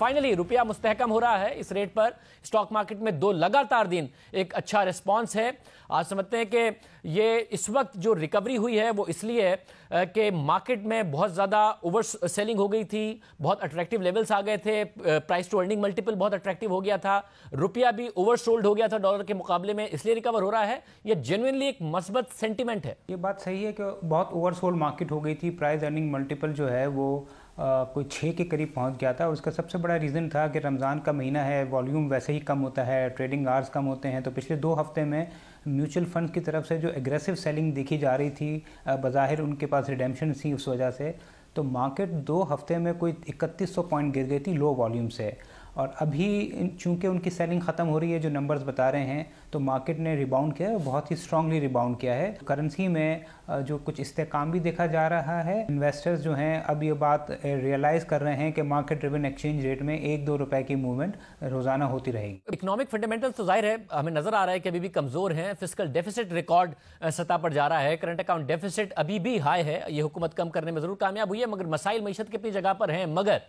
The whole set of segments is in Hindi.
फाइनली रुपया मुस्तहकम हो रहा है इस रेट पर स्टॉक मार्केट में दो लगातार दिन एक अच्छा रिस्पांस है आज समझते हैं कि ये इस वक्त जो रिकवरी हुई है वो इसलिए है कि मार्केट में बहुत ज़्यादा ओवर सेलिंग हो गई थी बहुत अट्रैक्टिव लेवल्स आ गए थे प्राइस टू अर्निंग मल्टीपल बहुत अट्रैक्टिव हो गया था रुपया भी ओवर सोल्ड हो गया था डॉलर के मुकाबले में इसलिए रिकवर हो रहा है ये जेनुनली एक मस्बत सेंटिमेंट है ये बात सही है कि बहुत ओवर मार्केट हो गई थी प्राइस अर्निंग मल्टीपल जो है वो कोई छः के करीब पहुंच गया था उसका सबसे बड़ा रीज़न था कि रमज़ान का महीना है वॉल्यूम वैसे ही कम होता है ट्रेडिंग आर्स कम होते हैं तो पिछले दो हफ्ते में म्यूचुअल फंड की तरफ से जो एग्रेसिव सेलिंग देखी जा रही थी बाहिर उनके पास रिडेम्पशन थी उस वजह से तो मार्केट दो हफ्ते में कोई इकतीस सौ पॉइंट गिर गई थी लो वॉल्यूम से और अभी चूंकि उनकी सेलिंग ख़त्म हो रही है जो नंबर्स बता रहे हैं तो मार्केट ने रिबाउंड किया है बहुत ही स्ट्रांगली रिबाउंड किया है करेंसी में जो कुछ इस्तेकाम भी देखा जा रहा है इन्वेस्टर्स जो हैं अब ये बात रियलाइज़ कर रहे हैं कि मार्केट ड्रिवन एक्सचेंज रेट में एक दो रुपए की मूवमेंट रोज़ाना होती रहेगी इकोनॉमिक फंडामेंटल तो जाहिर है हमें नज़र आ रहा है कि अभी भी कमज़ोर हैं फिजिकल डेफिसिट रिकॉर्ड सतह पर जा रहा है करंट अकाउंट डेफिसिट अभी भी हाई है ये हुकूमत कम करने में ज़रूर कामयाब हुई है मगर मसाइल मीशत की अपनी जगह पर हैं मगर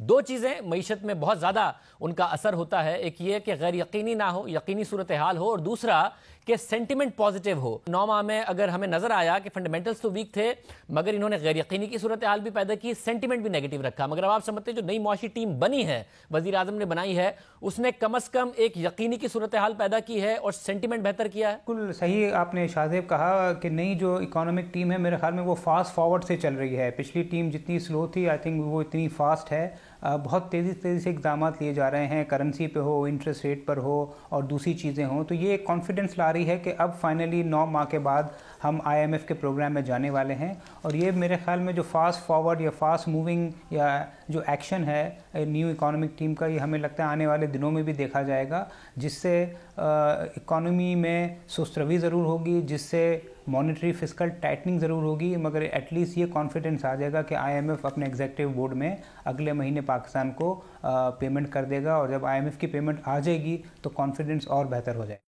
दो चीज़ें मीशत में बहुत ज़्यादा उनका असर होता है एक ये कि गैर यकीनी ना हो यकीनी सूरत हाल हो और दूसरा कि सेंटिमेंट पॉजिटिव हो नौ माह में अगर हमें नज़र आया कि फंडामेंटल्स तो वीक थे मगर इन्होंने गैर यकीनी की सूरत हाल भी पैदा की सेंटिमेंट भी नेगेटिव रखा मगर अब आप समझते हैं जो नई मुआशी टीम बनी है वजी अजम ने बनाई है उसने कम अज़ कम एक यकीनी की सूरत हाल पैदा की है और सेंटिमेंट बेहतर किया है बिल्कुल सही आपने शाहजेब कहा कि नई जो इकोनॉमिक टीम है मेरे ख्याल में वो फास्ट फॉरवर्ड से चल रही है पिछली टीम जितनी स्लो थी आई थिंक वो इतनी फास्ट है बहुत तेज़ी तेज़ी से इकदाम लिए जा रहे हैं करेंसी पे हो इंटरेस्ट रेट पर हो और दूसरी चीज़ें हों तो ये एक कॉन्फिडेंस ला रही है कि अब फाइनली नौ माह के बाद हम आईएमएफ के प्रोग्राम में जाने वाले हैं और ये मेरे ख्याल में जो फास्ट फॉरवर्ड या फास्ट मूविंग या जो एक्शन है न्यू इकोनॉमिक टीम का ये हमें लगता है आने वाले दिनों में भी देखा जाएगा जिससे इकोनॉमी में सुस्तरवी ज़रूर होगी जिससे मॉनेटरी फिजिकल टाइटनिंग ज़रूर होगी मगर एटलीस्ट ये कॉन्फिडेंस आ जाएगा कि आईएमएफ अपने एग्जेक्टिव बोर्ड में अगले महीने पाकिस्तान को पेमेंट कर देगा और जब आईएमएफ की पेमेंट आ जाएगी तो कॉन्फिडेंस और बेहतर हो जाएगा